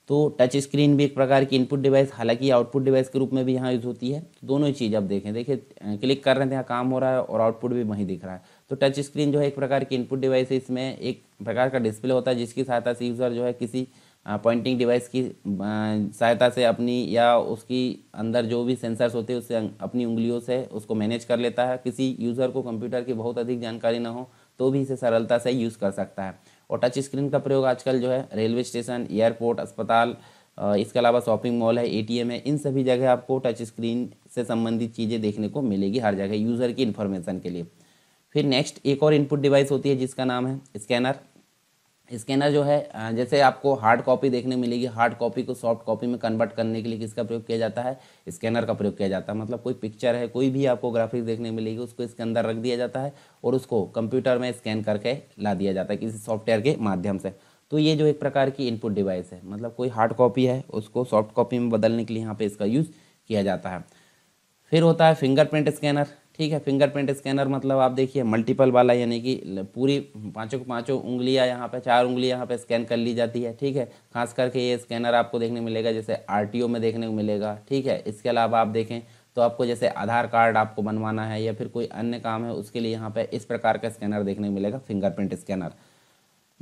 तो टच स्क्रीन भी एक प्रकार की इनपुट डिवाइस हालांकि आउटपुट डिवाइस के रूप में भी यहाँ यूज़ होती है तो दोनों ही चीज़ आप देखें देखिए क्लिक कर रहे थे तो यहाँ काम हो रहा है और आउटपुट भी वहीं दिख रहा है तो टच स्क्रीन जो है एक प्रकार की इनपुट डिवाइस है इसमें एक प्रकार का डिस्प्ले होता है जिसकी सहायता से यूज़र जो है किसी पॉइंटिंग डिवाइस की सहायता से अपनी या उसकी अंदर जो भी सेंसर्स होते हैं उससे अं, अपनी उंगलियों से उसको मैनेज कर लेता है किसी यूज़र को कंप्यूटर की बहुत अधिक जानकारी ना हो तो भी इसे सरलता से यूज़ कर सकता है और टच स्क्रीन का प्रयोग आजकल जो है रेलवे स्टेशन एयरपोर्ट अस्पताल इसके अलावा शॉपिंग मॉल है एटीएम है इन सभी जगह आपको टच स्क्रीन से संबंधित चीज़ें देखने को मिलेगी हर जगह यूज़र की इन्फॉर्मेशन के लिए फिर नेक्स्ट एक और इनपुट डिवाइस होती है जिसका नाम है स्कैनर स्कैनर जो है जैसे आपको हार्ड कॉपी देखने मिलेगी हार्ड कॉपी को सॉफ्ट कॉपी में कन्वर्ट करने के लिए किसका प्रयोग किया जाता है स्कैनर का प्रयोग किया जाता है मतलब कोई पिक्चर है कोई भी आपको ग्राफिक्स देखने मिलेगी उसको इसके अंदर रख दिया जाता है और उसको कंप्यूटर में स्कैन करके ला दिया जाता है किसी सॉफ्टवेयर के माध्यम से तो ये जो एक प्रकार की इनपुट डिवाइस है मतलब कोई हार्ड कॉपी है उसको सॉफ्ट कॉपी में बदलने के लिए यहाँ पर इसका यूज़ किया जाता है फिर होता है फिंगरप्रिंट स्कैनर ठीक है फिंगरप्रिंट स्कैनर मतलब आप देखिए मल्टीपल वाला यानी कि पूरी पाँचों को पाँचों उंगलियां यहाँ पे चार उंगलियां यहाँ पे स्कैन कर ली जाती है ठीक है खास करके ये स्कैनर आपको देखने मिलेगा जैसे आरटीओ में देखने को मिलेगा ठीक है इसके अलावा आप देखें तो आपको जैसे आधार कार्ड आपको बनवाना है या फिर कोई अन्य काम है उसके लिए यहाँ पर इस प्रकार का स्कैनर देखने को मिलेगा फिंगरप्रिंट स्कैनर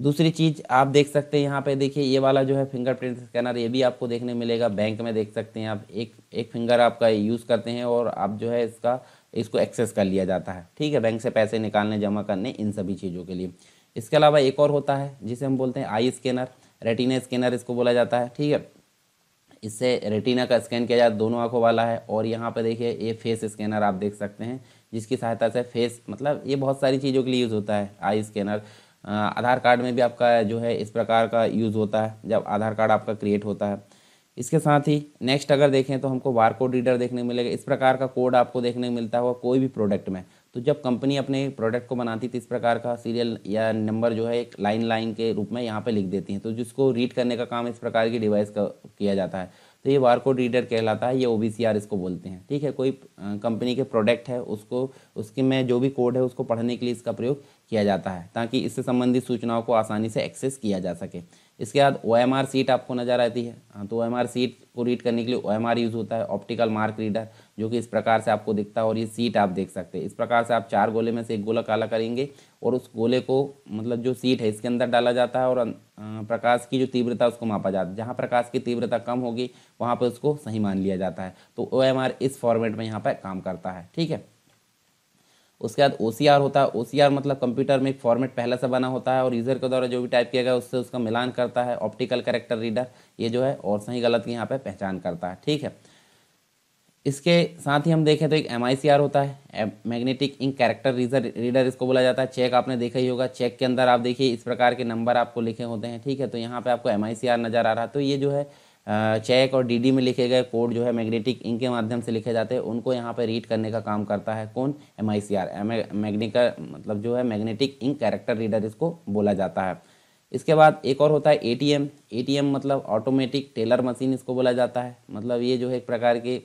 दूसरी चीज़ आप देख सकते हैं यहाँ पे देखिए ये वाला जो है फिंगरप्रिंट स्कैनर ये भी आपको देखने मिलेगा बैंक में देख सकते हैं आप एक एक फिंगर आपका यूज़ करते हैं और आप जो है इसका इसको एक्सेस कर लिया जाता है ठीक है बैंक से पैसे निकालने जमा करने इन सभी चीज़ों के लिए इसके अलावा एक और होता है जिसे हम बोलते हैं आई स्कैनर रेटिना स्कैनर इसको बोला जाता है ठीक है इससे रेटिना का स्कैन किया जाता है दोनों आंखों वाला है और यहाँ पर देखिए ये फेस स्कैनर आप देख सकते हैं जिसकी सहायता से फेस मतलब ये बहुत सारी चीज़ों के लिए यूज़ होता है आई स्कैनर आधार कार्ड में भी आपका जो है इस प्रकार का यूज़ होता है जब आधार कार्ड आपका क्रिएट होता है इसके साथ ही नेक्स्ट अगर देखें तो हमको बार कोड रीडर देखने मिलेगा इस प्रकार का कोड आपको देखने मिलता होगा कोई भी प्रोडक्ट में तो जब कंपनी अपने प्रोडक्ट को बनाती तो इस प्रकार का सीरियल या नंबर जो है एक लाइन लाइन के रूप में यहाँ पे लिख देती हैं तो जिसको रीड करने का काम इस प्रकार की डिवाइस का किया जाता है तो ये बार कोड रीडर कहलाता है ये ओ इसको बोलते हैं ठीक है कोई कंपनी के प्रोडक्ट है उसको उसके में जो भी कोड है उसको पढ़ने के लिए इसका प्रयोग किया जाता है ताकि इससे संबंधित सूचनाओं को आसानी से एक्सेस किया जा सके इसके बाद ओ एम आर सीट आपको नज़र आती है हाँ तो ओ एम आर सीट को रीड करने के लिए ओ एम आर यूज़ होता है ऑप्टिकल मार्क रीडर जो कि इस प्रकार से आपको दिखता है और ये सीट आप देख सकते हैं इस प्रकार से आप चार गोले में से एक गोला काला करेंगे और उस गोले को मतलब जो सीट है इसके अंदर डाला जाता है और अं, अं, प्रकाश की जो तीव्रता उसको मापा जाता है जहाँ प्रकाश की तीव्रता कम होगी वहाँ पर उसको सही मान लिया जाता है तो ओ एम आर इस फॉर्मेट में यहाँ पर काम करता है ठीक है उसके बाद ओ होता है ओ मतलब कंप्यूटर में एक फॉर्मेट पहले से बना होता है और यूज़र के द्वारा जो भी टाइप किया गया उससे उसका मिलान करता है ऑप्टिकल करेक्टर रीडर ये जो है और सही गलत की यहाँ पर पहचान करता है ठीक है इसके साथ ही हम देखें तो एक एम होता है magnetic ink character reader reader इसको बोला जाता है चेक आपने देखा ही होगा चेक के अंदर आप देखिए इस प्रकार के नंबर आपको लिखे होते हैं ठीक है तो यहाँ पे आपको एम नज़र आ रहा है तो ये जो है चेक और डीडी में लिखे गए कोड जो है मैग्नेटिक इंक के माध्यम से लिखे जाते हैं उनको यहाँ पर रीड करने का काम करता है कौन एम आई सी आर मैग्निकल मतलब जो है मैग्नेटिक इंक कैरेक्टर रीडर इसको बोला जाता है इसके बाद एक और होता है A T M A T M मतलब ऑटोमेटिक टेलर मशीन इसको बोला जाता है मतलब ये जो है एक प्रकार की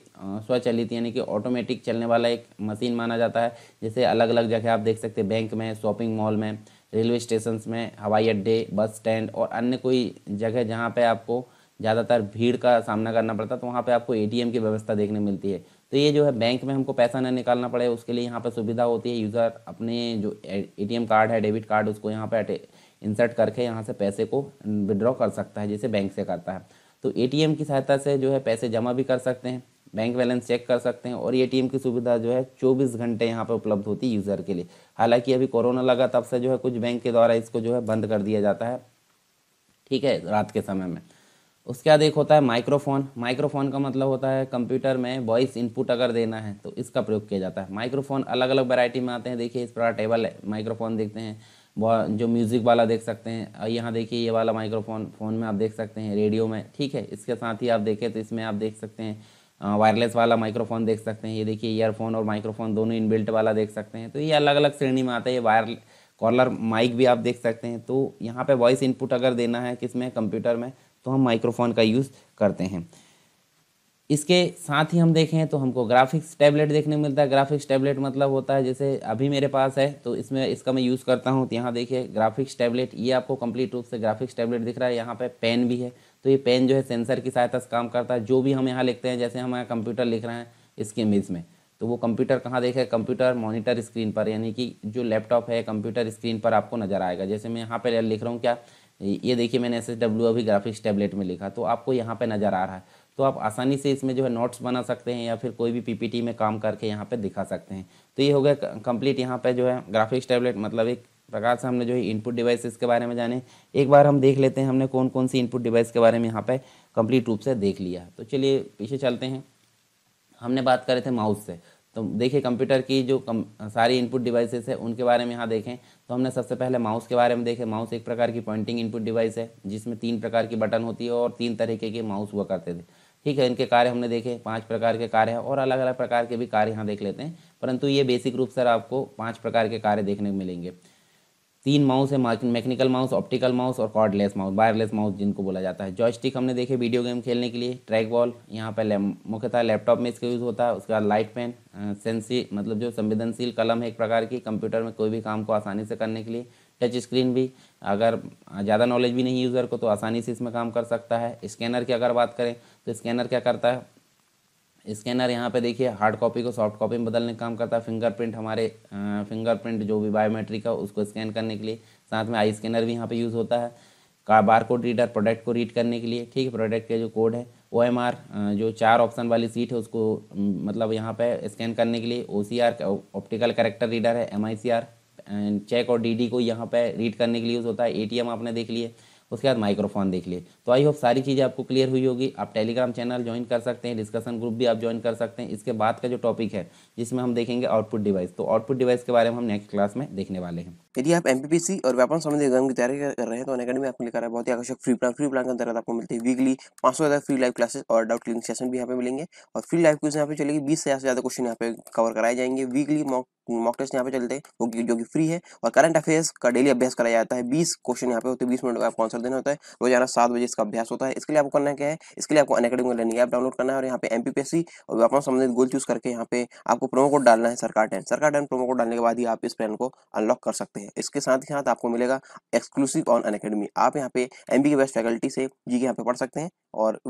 स्वचलित यानी कि ऑटोमेटिक चलने वाला एक मशीन माना जाता है जैसे अलग अलग जगह आप देख सकते हैं बैंक में शॉपिंग मॉल में रेलवे स्टेशन में हवाई अड्डे बस स्टैंड और अन्य कोई जगह जहाँ पर आपको ज़्यादातर भीड़ का सामना करना पड़ता है तो वहाँ पर आपको ए की व्यवस्था देखने मिलती है तो ये जो है बैंक में हमको पैसा ना निकालना पड़े उसके लिए यहाँ पर सुविधा होती है यूज़र अपने जो ए कार्ड है डेबिट कार्ड उसको यहाँ पर इंसर्ट करके यहाँ से पैसे को विड्रॉ कर सकता है जैसे बैंक से करता है तो ए की सहायता से जो है पैसे जमा भी कर सकते हैं बैंक बैलेंस चेक कर सकते हैं और ए की सुविधा जो है 24 घंटे यहाँ पर उपलब्ध होती है यूज़र के लिए हालांकि अभी कोरोना लगा तब से जो है कुछ बैंक के द्वारा इसको जो है बंद कर दिया जाता है ठीक है रात के समय में उसके बाद एक होता है माइक्रोफोन माइक्रोफोन का मतलब होता है कंप्यूटर में वॉइस इनपुट अगर देना है तो इसका प्रयोग किया जाता है माइक्रोफोन अलग अलग वैरायटी में आते हैं देखिए इस प्रकार टेबल माइक्रोफोन देखते हैं जो म्यूज़िक वाला देख सकते हैं और यहाँ देखिए ये वाला माइक्रोफोन फ़ोन में आप देख सकते हैं रेडियो में ठीक है इसके साथ ही आप देखें तो इसमें आप देख सकते हैं वायरलेस वाला माइक्रोफोन देख सकते हैं ये देखिए ईयरफोन और माइक्रोफोन दोनों इनबिल्ट वाला देख सकते हैं तो ये अलग अलग श्रेणी में आता है ये वायर कॉलर माइक भी आप देख सकते हैं तो यहाँ पे वॉइस इनपुट अगर देना है किस में कंप्यूटर में तो हम माइक्रोफोन का यूज़ करते हैं इसके साथ ही हम देखें तो हमको ग्राफिक्स टैबलेट देखने को मिलता है ग्राफिक्स टैबलेट मतलब होता है जैसे अभी मेरे पास है तो इसमें इसका मैं यूज़ करता हूँ तो यहाँ देखिए ग्राफिक्स टैबलेट ये आपको कंप्लीट रूप से ग्राफिक्स टैबलेट दिख रहा है यहाँ पे पेन भी है तो ये पेन जो है सेंसर की सहायता से काम करता है जो भी हम यहाँ लिखते हैं जैसे हम यहाँ कंप्यूटर लिख रहे हैं इसके इमेज में तो वो कंप्यूटर कहाँ देखे कंप्यूटर मॉनिटर स्क्रीन पर यानी कि जो लैपटॉप है कंप्यूटर स्क्रीन पर आपको नज़र आएगा जैसे मैं यहाँ पर लिख रहा हूँ क्या ये देखिए मैंने एस एस डब्ल्यू अभी ग्राफिक्स टैबलेट में लिखा तो आपको यहाँ पे नज़र आ रहा है तो आप आसानी से इसमें जो है नोट्स बना सकते हैं या फिर कोई भी पीपीटी में काम करके यहाँ पे दिखा सकते हैं तो ये हो गया कंप्लीट यहाँ पे जो है ग्राफिक्स टैबलेट मतलब एक प्रकार से हमने जो है इनपुट डिवाइसेस के बारे में जाने एक बार हम देख लेते हैं हमने कौन कौन सी इनपुट डिवाइस के बारे में यहाँ पर कंप्लीट रूप से देख लिया तो चलिए पीछे चलते हैं हमने बात करे थे माउस से तो देखिए कंप्यूटर की जो कम, सारी इनपुट डिवाइसेस है उनके बारे में यहाँ देखें तो हमने सबसे पहले माउस के बारे में देखें माउस एक प्रकार की पॉइंटिंग इनपुट डिवाइस है जिसमें तीन प्रकार की बटन होती है और तीन तरीके के माउस हुआ करते थे ठीक है इनके कार्य हमने देखे पांच प्रकार के कार्य हैं और अलग अलग प्रकार के भी कार्य यहाँ देख लेते हैं परंतु ये बेसिक रूप से आपको पाँच प्रकार के कार्य देखने को मिलेंगे तीन माउस है मैकेनिकल माउस ऑप्टिकल माउस और कॉर्डलेस माउस वायरलेस माउस जिनको बोला जाता है जॉयस्टिक हमने देखे वीडियो गेम खेलने के लिए ट्रैक बॉल यहाँ पर ले, मुख्यतः लैपटॉप में इसका यूज़ होता है उसके बाद लाइट पेन सेंसी मतलब जो संवेदनशील कलम है एक प्रकार की कंप्यूटर में कोई भी काम को आसानी से करने के लिए टच स्क्रीन भी अगर ज़्यादा नॉलेज भी नहीं यूज़र को तो आसानी से इसमें काम कर सकता है स्कैनर की अगर बात करें तो स्कैनर क्या करता है स्कैनर यहाँ पे देखिए हार्ड कॉपी को सॉफ्ट कॉपी में बदलने का काम करता है फिंगरप्रिंट हमारे फिंगरप्रिंट जो भी बायोमेट्रिक है उसको स्कैन करने के लिए साथ में आई स्कैनर भी यहाँ पे यूज़ होता है का बार कोड रीडर प्रोडक्ट को रीड करने के लिए ठीक है प्रोडक्ट का जो कोड है ओ एम आर जो चार ऑप्शन वाली सीट है उसको मतलब यहाँ पे स्कैन करने के लिए O C R optical character reader है M I C R cheque और डी डी को यहाँ पे रीड करने के लिए यूज़ होता है ए टी एम आपने देख लिए उसके बाद माइक्रोफोन देख लिए तो आई होप सारी चीज़ें आपको क्लियर हुई होगी आप टेलीग्राम चैनल ज्वाइन कर सकते हैं डिस्कशन ग्रुप भी आप ज्वाइन कर सकते हैं इसके बाद का जो टॉपिक है जिसमें हम देखेंगे आउटपुट डिवाइस तो आउटपुट डिवाइस के बारे में हम नेक्स्ट क्लास में देखने वाले हैं यदि आप एम और व्यापार संबंधी एग्जाम की तैयारी कर रहे हैं तो अकेडमी आपको लेकर बहुत ही आकर्षक फ्री प्लान फ्री प्लान के अंतर्गत आपको मिलते हैं वीकली पाँच सौ फ्री लाइव क्लासेस और डाउट क्लिनिंग सेशन भी यहाँ पे मिलेंगे और फ्री लाइव क्वेश्चन यहाँ पे चलेगी बीस से ज़्यादा क्वेश्चन यहाँ पे कवर कराए जाएंगे वीकली मॉक मॉक टेस्ट यहाँ पे चलते हैं जो कि फ्री है और करंट अफेयर्स का डेली अभ्यास कराया जाता है बीस क्वेश्चन यहाँ पे होते हैं बीस मिनट का आंसर देना होता है रोजाना सात बजे इसका अभ्यास होता है इसके लिए आपको करना क्या है इसके लिए आपको अनकेडमी लर्निंग ऐप डाउनलोड करना है और यहाँ पे एमपीपीएससी और व्यापार संबंधित गोल चूज करके यहाँ पे आपको प्रोमो कोड डालना है सरकार टेन सरकार टेन प्रोमो कोड डालने के बाद ही आप इस प्लान को अनलॉक कर सकते हैं इसके साथ ही साथ आपको मिलेगा एक्सक्लूसिव ऑन अनकेडमी आप यहाँ पे एम बी बेस्ट फैकल्टी से जी के यहाँ पे पढ़ सकते हैं और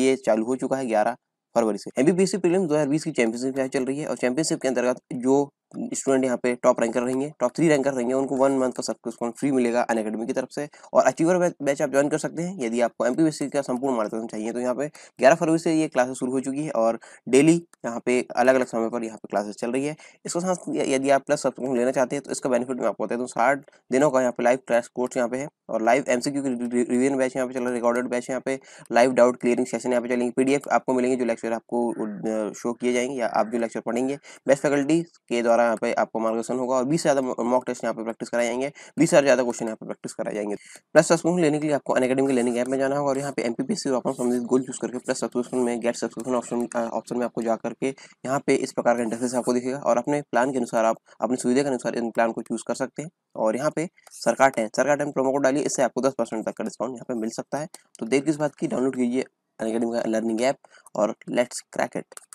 ये चालू हो चुका है ग्यारह फरवरी से एमबीपीएससी प्रीलिम्स 2020 की चैंपियनशिप चल रही है और चैंपियनशिप के अंतर्गत जो स्टूडेंट यहाँ पे टॉप रैंकर रहेंगे टॉप थ्री रैंकर रहेंगे उनको वन मंथ का सब्सक्रिप्शन फ्री मिलेगा अन अकेडमी की तरफ से और अचीवर बैच आप ज्वाइन कर सकते हैं यदि आपको एम का संपूर्ण मार्गदर्शन चाहिए तो यहाँ पे ग्यारह फरवरी से ये क्लासेस शुरू हो चुकी है और डेली यहाँ पे अलग अलग समय पर यहाँ पे क्लासेस चल रही है इसके साथ यदि आप प्लस सब्सक्रिप्शन लेना चाहते हैं तो इसका बेनिफिट में आपको है तो साठ दिनों का यहाँ पे लाइव क्लास कोर्स यहाँ पे है और live M C revision batch यहाँ पे चल रहा है रिकॉर्डेड बैच यहाँ पे लाइव डाउट क्लियरिंग सेशन यहाँ पे चलेंगे पी आपको मिलेंगे जो लेक्चर आपको शो किए जाएंगे या आप जो लेक्चर पढ़ेंगे बेस्ट फैकल्टी के द्वारा द्वारा यहाँ पे आपको मार्गदर्शन होगा और बीस से ज्यादा मॉक टेस्ट यहाँ पे प्रैक्टिस कराए जाएंगे बीस से ज्यादा क्वेश्चन यहाँ पे प्रैक्टिस कराए जाएंगे प्लस सब्सक्रिप्शन लेने के लिए आपको अनकेडमी के लेनिंग ऐप में जाना होगा और यहाँ पे एम पी संबंधित गोल चूज करके प्लस सब्सक्रिप्शन में गेट सब्सक्रिप्शन ऑप्शन ऑप्शन में आपको जाकर के यहाँ पे इस प्रकार का इंटरफेस आपको दिखेगा और अपने प्लान के अनुसार आप अपनी सुविधा के अनुसार इन प्लान को चूज कर सकते हैं और यहाँ पे सरकार टेन सरकार टेन प्रोमो कोड डालिए इससे आपको दस परसेंट तक का डिस्काउंट यहाँ पे मिल सकता है तो देख इस बात की डाउनलोड कीजिए अनकेडमी का लर्निंग ऐप और लेट्स क्रैक इट